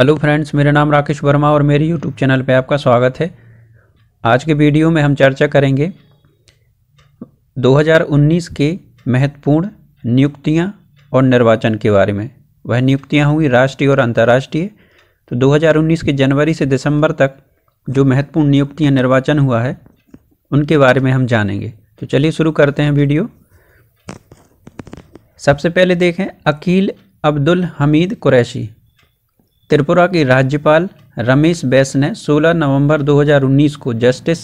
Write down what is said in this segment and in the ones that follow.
hello friends मेरा नाम राकेश वर्मा और मेरे यूट्यूब चैनल पे आपका स्वागत है आज के वीडियो में हम चर्चा करेंगे 2019 के महत्वपूर्ण नियुक्तियां और निर्वाचन के बारे में वह नियुक्तियां हुई राष्ट्रीय और अंतर्राष्ट्रीय तो 2019 के जनवरी से दिसंबर तक जो महत्वपूर्ण नियुक्तियां निर्वाचन हुआ है उनके बारे में हम जानेंगे तो चलिए शुरू करते हैं वीडियो सबसे पहले देखें अकील अब्दुल हमीद कुरैशी त्रिपुरा की राज्यपाल रमेश बैस ने 16 नवंबर 2019 को जस्टिस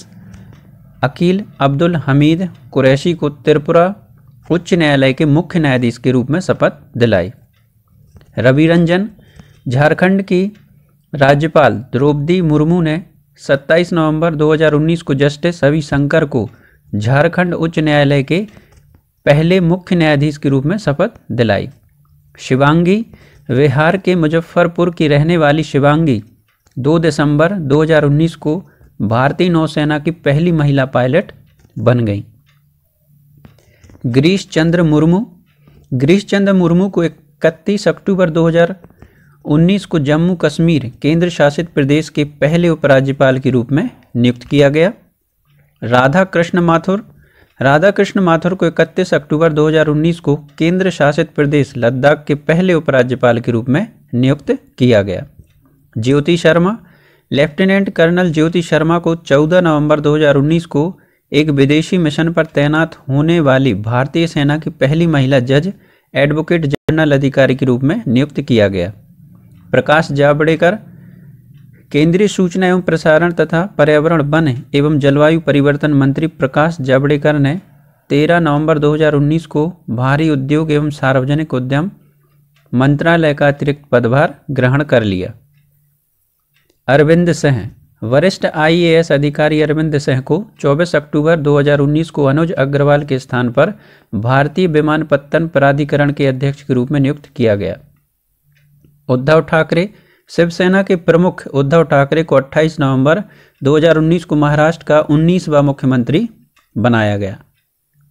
अकील अब्दुल हमीद कुरैशी को त्रिपुरा उच्च न्यायालय के मुख्य न्यायाधीश के रूप में शपथ दिलाई रवि रंजन झारखंड की राज्यपाल द्रौपदी मुर्मू ने 27 नवंबर 2019 को जस्टिस रवि शंकर को झारखंड उच्च न्यायालय के पहले मुख्य न्यायाधीश के रूप में शपथ दिलाई शिवांगी बिहार के मुजफ्फरपुर की रहने वाली शिवांगी 2 दिसंबर 2019 को भारतीय नौसेना की पहली महिला पायलट बन गई गिरीश चंद्र मुर्मू गिरीश चंद्र मुर्मू को इकतीस अक्टूबर 2019 को जम्मू कश्मीर केंद्र शासित प्रदेश के पहले उपराज्यपाल के रूप में नियुक्त किया गया राधा कृष्ण माथुर राधा कृष्ण माथुर को 31 अक्टूबर 2019 को केंद्र शासित प्रदेश लद्दाख के पहले उपराज्यपाल के रूप में नियुक्त किया गया ज्योति शर्मा लेफ्टिनेंट कर्नल ज्योति शर्मा को 14 नवंबर 2019 को एक विदेशी मिशन पर तैनात होने वाली भारतीय सेना की पहली महिला जज एडवोकेट जनरल अधिकारी के रूप में नियुक्त किया गया प्रकाश जावड़ेकर केंद्रीय सूचना एवं प्रसारण तथा पर्यावरण वन एवं जलवायु परिवर्तन मंत्री प्रकाश जावड़ेकर ने 13 नवंबर 2019 को भारी उद्योग एवं सार्वजनिक उद्यम मंत्रालय का अतिरिक्त पदभार ग्रहण कर लिया अरविंद सिंह वरिष्ठ आईएएस अधिकारी अरविंद सिंह को 24 अक्टूबर 2019 को अनुज अग्रवाल के स्थान पर भारतीय विमानपत्तन प्राधिकरण के अध्यक्ष के रूप में नियुक्त किया गया उद्धव ठाकरे शिवसेना के प्रमुख उद्धव ठाकरे को 28 नवंबर 2019 को महाराष्ट्र का 19वां मुख्यमंत्री बनाया गया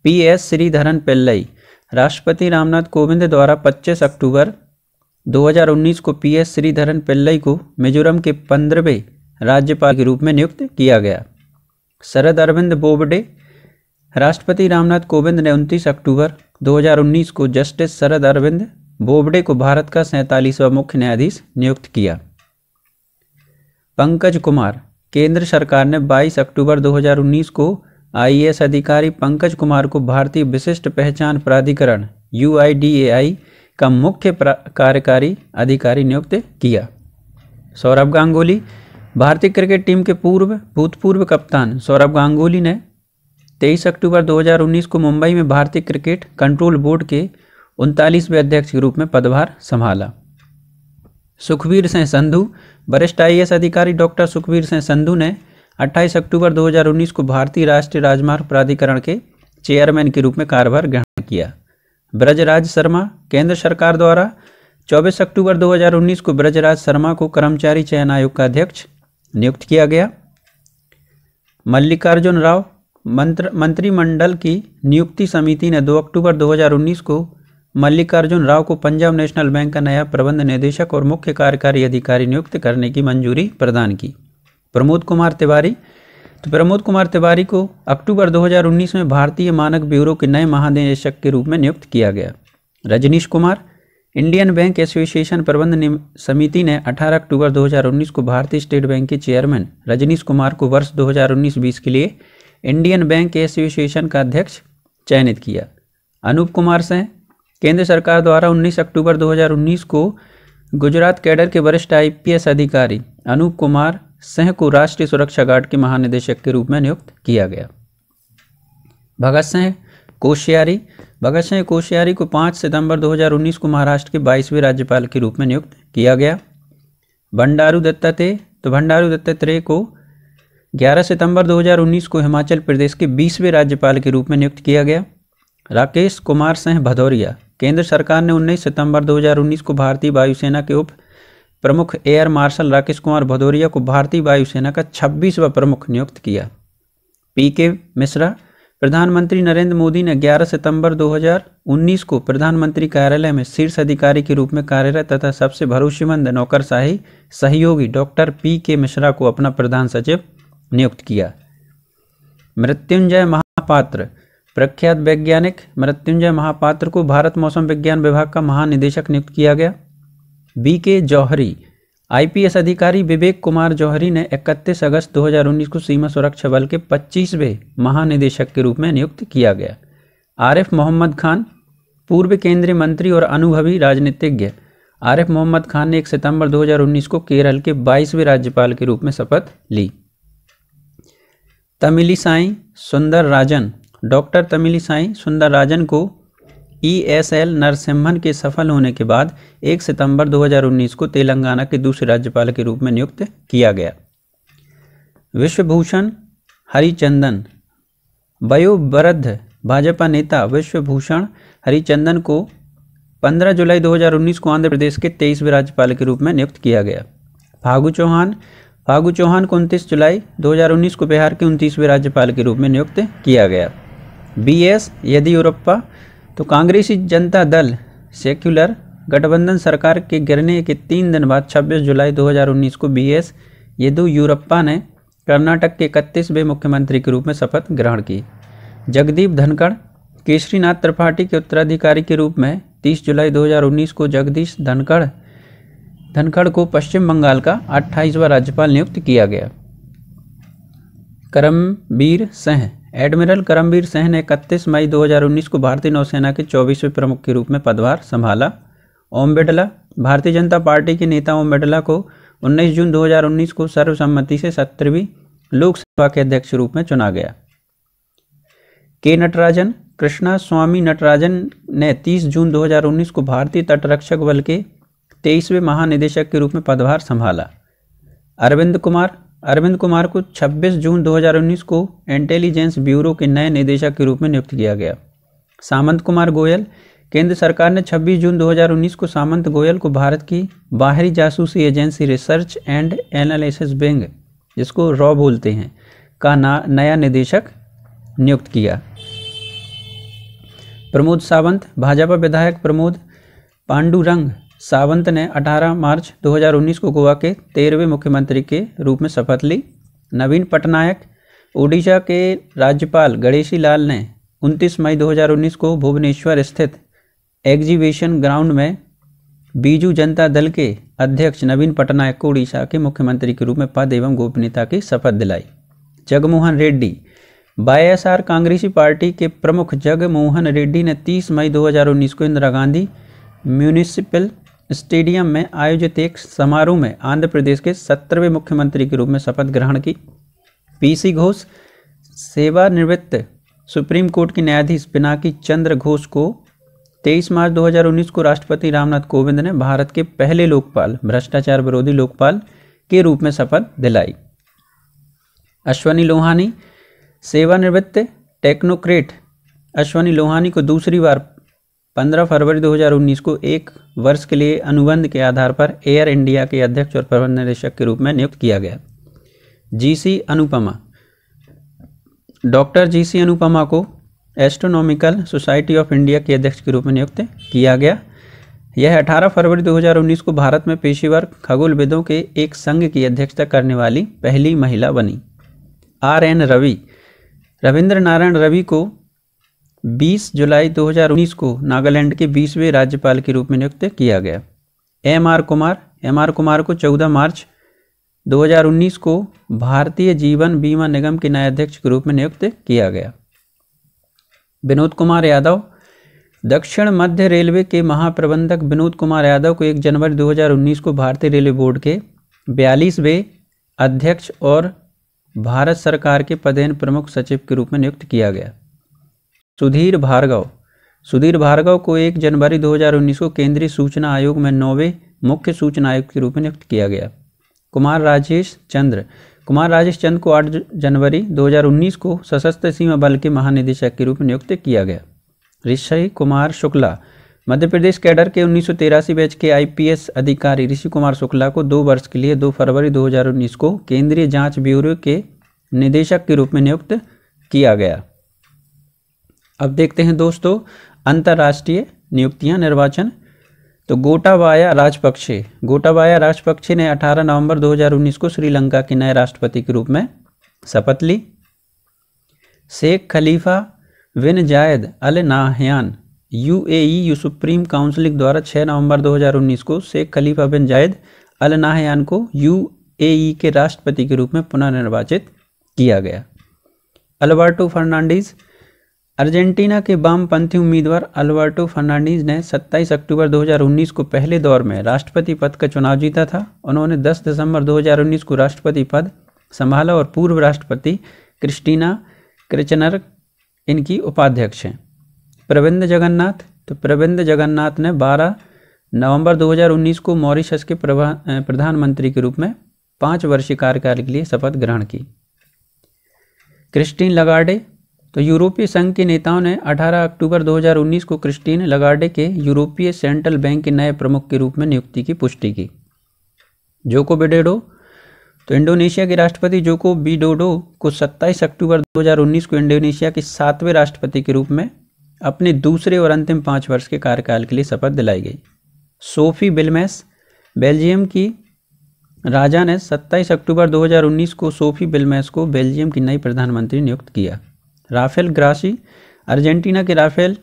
पी एस श्रीधरन पिल्लई राष्ट्रपति रामनाथ कोविंद द्वारा 25 अक्टूबर 2019 को पी एस श्रीधरन पिल्लई को मिजोरम के पंद्रहवें राज्यपाल के रूप में नियुक्त किया गया शरद अरविंद बोबडे राष्ट्रपति रामनाथ कोविंद ने 29 अक्टूबर 2019 को जस्टिस शरद अरविंद बोबडे को भारत का सैंतालीसवां मुख्य न्यायाधीश नियुक्त किया पंकज कुमार केंद्र सरकार ने 22 अक्टूबर 2019 को आईएएस अधिकारी पंकज कुमार को भारतीय विशिष्ट पहचान प्राधिकरण यू का मुख्य कार्यकारी अधिकारी नियुक्त किया सौरभ गांगुली भारतीय क्रिकेट टीम के पूर्व भूतपूर्व कप्तान सौरभ गांगुली ने 23 अक्टूबर 2019 को मुंबई में भारतीय क्रिकेट कंट्रोल बोर्ड के उनतालीसवें अध्यक्ष के रूप में पदभार संभाला सुखवीर सिंह संधु वरिष्ठ आई अधिकारी डॉक्टर सुखवीर सिंह संधु ने 28 अक्टूबर 2019 को भारतीय राष्ट्रीय राजमार्ग प्राधिकरण के चेयरमैन के रूप में कार्यभार ग्रहण किया ब्रजराज शर्मा केंद्र सरकार द्वारा 24 अक्टूबर 2019 को ब्रजराज शर्मा को कर्मचारी चयन आयोग का अध्यक्ष नियुक्त किया गया मल्लिकार्जुन राव मंत्र मंत्रिमंडल की नियुक्ति समिति ने 2 अक्टूबर 2019 को मल्लिकार्जुन राव को पंजाब नेशनल बैंक का नया प्रबंध निदेशक और मुख्य कार्यकारी अधिकारी नियुक्त करने की मंजूरी प्रदान की प्रमोद कुमार तिवारी तो प्रमोद कुमार तिवारी को अक्टूबर 2019 में भारतीय मानक ब्यूरो के नए महानिदेशक के रूप में नियुक्त किया गया Rajneesh Kumar Indian Bank Association प्रबंध समिति ने 18 अक्टूबर 2019 को भारतीय स्टेट बैंक के चेयरमैन रजनीश कुमार को वर्ष 2019-20 के लिए इंडियन बैंक एसोसिएशन का अध्यक्ष चयनित किया अनूप कुमार सिंह केंद्र सरकार द्वारा 19 अक्टूबर 2019 को गुजरात कैडर के वरिष्ठ आईपीएस अधिकारी अनूप कुमार सिंह को राष्ट्रीय सुरक्षा गार्ड के महानिदेशक के रूप में नियुक्त किया गया भगत सिंह कोश्यारी भगत सिंह कोश्यारी को 5 सितंबर 2019 को महाराष्ट्र के 22वें राज्यपाल के रूप में नियुक्त किया गया भंडारू दत्तात्रेय तो भंडारू दत्तात्रेय को 11 सितंबर 2019 को हिमाचल प्रदेश के 20वें राज्यपाल के रूप में नियुक्त किया गया राकेश कुमार सिंह भदौरिया केंद्र सरकार ने 19 सितंबर 2019 को भारतीय वायुसेना के उप प्रमुख एयर मार्शल राकेश कुमार भदौरिया को भारतीय वायुसेना का छब्बीसवा प्रमुख नियुक्त किया पी के मिश्रा प्रधानमंत्री नरेंद्र मोदी ने 11 सितंबर 2019 को प्रधानमंत्री कार्यालय में शीर्ष अधिकारी के रूप में कार्यरत तथा सबसे भरोसेमंद नौकरशाही सहयोगी डॉक्टर पी के मिश्रा को अपना प्रधान सचिव नियुक्त किया मृत्युंजय महापात्र प्रख्यात वैज्ञानिक मृत्युंजय महापात्र को भारत मौसम विज्ञान विभाग का महानिदेशक नियुक्त किया गया बी के जौहरी आईपीएस अधिकारी विवेक कुमार जौहरी ने 31 अगस्त 2019 को सीमा सुरक्षा बल के 25वें महानिदेशक के रूप में नियुक्त किया गया आरिफ मोहम्मद खान पूर्व केंद्रीय मंत्री और अनुभवी राजनीतिज्ञ आरिफ मोहम्मद खान ने 1 सितंबर 2019 को केरल के 22वें राज्यपाल के रूप में शपथ ली तमिलीसाई सुंदर राजन डॉक्टर तमिलिसाई सुंदरराजन को ई एस एल नरसिम्हन के सफल होने के बाद 1 सितंबर 2019 को तेलंगाना के दूसरे राज्यपाल के रूप में नियुक्त किया गया विश्वभूषण हरिचंदन वयोवृद्ध भाजपा नेता विश्वभूषण हरिचंदन को 15 जुलाई 2019 को आंध्र प्रदेश के तेईसवें राज्यपाल के रूप में नियुक्त किया गया फागू चौहान फागू चौहान को उनतीस जुलाई 2019 को बिहार के उनतीसवें राज्यपाल के रूप में नियुक्त किया गया बी एस येदियुरप्पा तो कांग्रेसी जनता दल सेक्युलर गठबंधन सरकार के गिरने के तीन दिन बाद 26 जुलाई 2019 को बी एस येदियुरप्पा ने कर्नाटक के इकतीसवें मुख्यमंत्री के रूप में शपथ ग्रहण की जगदीप धनखड़ केसरीनाथ त्रिपाठी के उत्तराधिकारी के रूप में 30 जुलाई 2019 को जगदीश धनखड़ धनखड़ को पश्चिम बंगाल का 28वां राज्यपाल नियुक्त किया गया करमबीर सिंह एडमिरल करमवीर सिंह ने इकतीस मई 2019 को भारतीय नौसेना के चौबीसवें प्रमुख के रूप में पदभार संभाला ओम बिड़ला भारतीय जनता पार्टी के नेता ओम बिड़ला को 19 जून 2019 को सर्वसम्मति से सत्रहवीं लोकसभा के अध्यक्ष रूप में चुना गया के नटराजन कृष्णा स्वामी नटराजन ने 30 जून 2019 को भारतीय तटरक्षक बल के तेईसवें महानिदेशक के रूप में पदभार संभाला अरविंद कुमार अरविंद कुमार को 26 जून 2019 को इंटेलिजेंस ब्यूरो के नए निदेशक के रूप में नियुक्त किया गया सामंत कुमार गोयल केंद्र सरकार ने 26 जून 2019 को सामंत गोयल को भारत की बाहरी जासूसी agency research and analysis wing जिसको रॉ बोलते हैं का ना नया निदेशक नियुक्त किया प्रमोद सावंत भाजपा विधायक प्रमोद पांडुरंग सावंत ने 18 मार्च 2019 को गोवा के तेरहवें मुख्यमंत्री के रूप में शपथ ली नवीन पटनायक ओडिशा के राज्यपाल गणेशी लाल ने 29 मई 2019 को भुवनेश्वर स्थित एग्जीबिशन ग्राउंड में बीजू जनता दल के अध्यक्ष नवीन पटनायक को उड़ीसा के मुख्यमंत्री के रूप में पद एवं गोपनीयता की शपथ दिलाई जगमोहन रेड्डी वाईएसआर कांग्रेसी पार्टी के प्रमुख जगमोहन रेड्डी ने 30 मई 2019 को इंदिरा गांधी म्यूनिसिपल स्टेडियम में आयोजित एक समारोह में आंध्र प्रदेश के सत्रहवें मुख्यमंत्री के रूप में शपथ ग्रहण की पीसी घोष सेवानिवृत्त सुप्रीम कोर्ट के न्यायाधीश पिनाकी चंद्र घोष को 23 मार्च 2019 को राष्ट्रपति रामनाथ कोविंद ने भारत के पहले लोकपाल भ्रष्टाचार विरोधी लोकपाल के रूप में शपथ दिलाई अश्वनी लोहानी सेवानिवृत्त टेक्नोक्रेट अश्वनी लोहानी को दूसरी बार 15 फरवरी 2019 को एक वर्ष के लिए अनुबंध के आधार पर एयर इंडिया के अध्यक्ष और प्रबंध निदेशक के रूप में नियुक्त किया गया GC Anupama doctor GC Anupama को एस्ट्रोनॉमिकल सोसाइटी ऑफ इंडिया के अध्यक्ष के रूप में नियुक्त किया गया यह 18 फरवरी 2019 को भारत में पेशेवर खगोलविदों के एक संघ की अध्यक्षता करने वाली पहली महिला बनी आर एन रवि रविंद्र नारायण रवि को 20 जुलाई 2019 को नागालैंड के बीसवें राज्यपाल के रूप में नियुक्त किया गया M R Kumar M R Kumar को 14 मार्च 2019 को भारतीय जीवन बीमा निगम के नए अध्यक्ष के रूप में नियुक्त किया गया विनोद कुमार यादव दक्षिण मध्य रेलवे के महाप्रबंधक विनोद कुमार यादव को 1 जनवरी 2019 को भारतीय रेलवे बोर्ड के बयालीसवें अध्यक्ष और भारत सरकार के पदेन प्रमुख सचिव के रूप में नियुक्त किया गया सुधीर भार्गव सुधीर भार्गव को 1 जनवरी 2019 को केंद्रीय सूचना आयोग में नौवे मुख्य सूचना आयुक्त के रूप में नियुक्त किया गया कुमार राजेश चंद्र कुमार राजेश चंद्र को 8 जनवरी 2019 को सशस्त्र सीमा बल के महानिदेशक के रूप में नियुक्त किया गया ऋषि कुमार शुक्ला मध्य प्रदेश कैडर के उन्नीस बैच के आईपीएस अधिकारी ऋषि कुमार शुक्ला को दो वर्ष के लिए 2 फरवरी 2019 को केंद्रीय जांच ब्यूरो के निदेशक के रूप में नियुक्त किया गया अब देखते हैं दोस्तों अंतर्राष्ट्रीय नियुक्तियां निर्वाचन तो गोटाबाया राजपक्षे गोटाबाया राजपक्षे ने 18 नवंबर 2019 को श्रीलंका के नए राष्ट्रपति के रूप में शपथ ली Sheikh Khalifa bin Zayed Al Nahyan U Supreme Council द्वारा 6 नवंबर 2019 को Sheikh Khalifa bin Zayed Al Nahyan को यू के राष्ट्रपति के रूप में पुनर्निर्वाचित किया गया अल्बर्टो फर्नांडीज़ अर्जेंटीना के वामपंथी उम्मीदवार अल्बर्टो फर्नांडीज ने 27 अक्टूबर 2019 को पहले दौर में राष्ट्रपति पद का चुनाव जीता था उन्होंने 10 दिसंबर 2019 को राष्ट्रपति पद संभाला और पूर्व राष्ट्रपति क्रिस्टीना क्रिचनर इनकी उपाध्यक्ष हैं प्रविंद जगन्नाथ तो प्रविंद जगन्नाथ ने 12 नवंबर 2019 को मॉरिशस के प्रधानमंत्री के रूप में पाँच वर्षीय कार्यकाल के लिए शपथ ग्रहण की क्रिस्टीन लगाडे तो यूरोपीय संघ के नेताओं ने 18 अक्टूबर 2019 को क्रिस्टीन लगाडे के यूरोपीय सेंट्रल बैंक के नए प्रमुख के रूप में नियुक्ति की पुष्टि की जोको बिडेडो तो इंडोनेशिया के राष्ट्रपति जोको बिडोडो को 27 अक्टूबर 2019 को इंडोनेशिया के सातवें राष्ट्रपति के रूप में अपने दूसरे और अंतिम पाँच वर्ष के कार्यकाल के लिए शपथ दिलाई गई सोफी बिलमेस बेल्जियम की राजा ने 27 अक्टूबर 2019 को सोफी बिलमेस को बेल्जियम की नई प्रधानमंत्री नियुक्त किया राफेल ग्रासी अर्जेंटीना के राफेल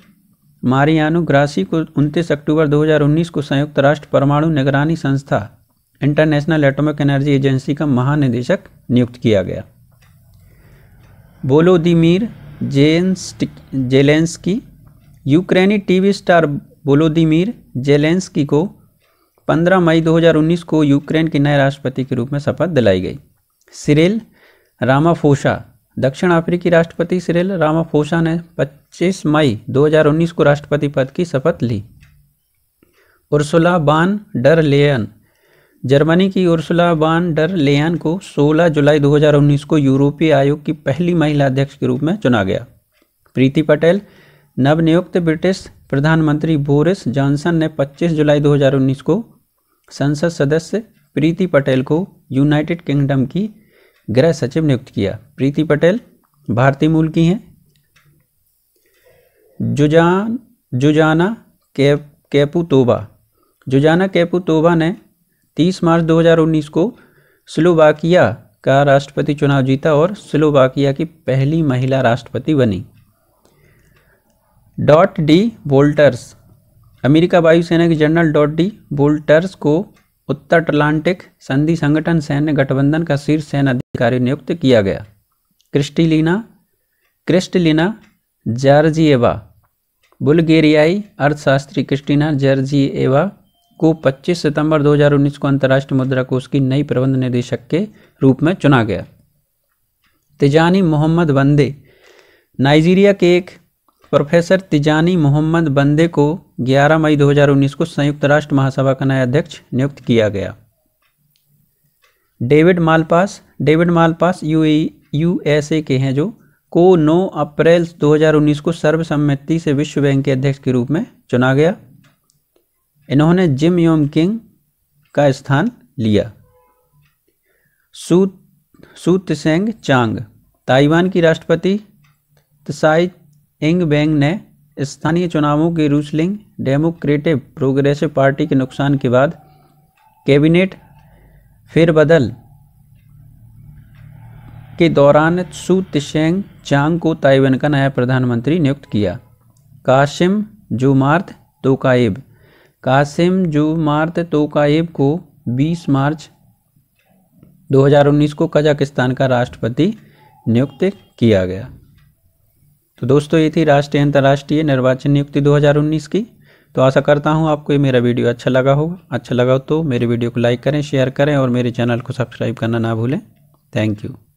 मारियानो ग्रासी को 29 अक्टूबर 2019 को संयुक्त राष्ट्र परमाणु निगरानी संस्था इंटरनेशनल एटॉमिक एनर्जी एजेंसी का महानिदेशक नियुक्त किया गया बोलोदिमिर जेन्स जेलेंस्की यूक्रेनी टीवी स्टार बोलोदिमिर जेलेंस्की को 15 मई 2019 को यूक्रेन के नए राष्ट्रपति के रूप में शपथ दिलाई गई सिरिल रामाफोशा दक्षिण अफ्रीकी राष्ट्रपति सिरिल रामाफोसा ने 25 मई 2019 को राष्ट्रपति पद की शपथ ली उर्सुला बान डर लेयन जर्मनी की उर्सुला बान डर लेयन को 16 जुलाई 2019 को यूरोपीय आयोग की पहली महिला अध्यक्ष के रूप में चुना गया प्रीति पटेल नवनियुक्त ब्रिटिश प्रधानमंत्री बोरिस जॉनसन ने 25 जुलाई 2019 को संसद सदस्य प्रीति पटेल को यूनाइटेड किंगडम की गृह सचिव नियुक्त किया प्रीति पटेल भारतीय मूल की हैं जुजान जुजाना के कैपू जुजाना कैपू ने 30 मार्च 2019 को स्लोवाकिया का राष्ट्रपति चुनाव जीता और स्लोवाकिया की पहली महिला राष्ट्रपति बनी डॉट डी वोल्टर्स अमेरिका वायुसेना के जनरल डॉट डी वोल्टर्स को उत्तर अटलांटिक संधि संगठन सैन्य गठबंधन का शीर्ष सैन्य अधिकारी नियुक्त किया गया क्रिस्टिलिना क्रिस्टिलिना जॉर्जिएवा बुल्गेरियाई अर्थशास्त्री क्रिस्टिना जॉर्जिएवा को 25 सितंबर 2019 को अंतर्राष्ट्रीय मुद्रा कोष की नई प्रबंध निदेशक के रूप में चुना गया तिजानी मोहम्मद वंदे नाइजीरिया के एक प्रोफेसर तिजानी मोहम्मद बंदे को 11 मई 2019 को संयुक्त राष्ट्र महासभा का नया अध्यक्ष नियुक्त किया गया David Malpass David Malpass USA के हैं जो को 9 अप्रैल 2019 को सर्वसम्मति से विश्व बैंक के अध्यक्ष के रूप में चुना गया इन्होंने जिम योम किंग का स्थान लिया सूत सूत सेंग चांग ताइवान की राष्ट्रपति तसाई इंग बैंग ने स्थानीय चुनावों की रूसलिंग डेमोक्रेटिव प्रोग्रेसिव पार्टी के नुकसान के बाद कैबिनेट फेरबदल के दौरान सू तिशेंग चांग को ताइवान का नया प्रधानमंत्री नियुक्त किया कासिम जुमार्थ तोकाइब कासिम जुमार्थ तोकाइब को 20 मार्च 2019 को कजाकिस्तान का राष्ट्रपति नियुक्त किया गया तो दोस्तों ये थी राष्ट्रीय अंतर्राष्ट्रीय निर्वाचन नियुक्ति 2019 की तो आशा करता हूँ आपको ये मेरा वीडियो अच्छा लगा होगा अच्छा लगा हो तो मेरे वीडियो को लाइक करें शेयर करें और मेरे चैनल को सब्सक्राइब करना ना भूलें थैंक यू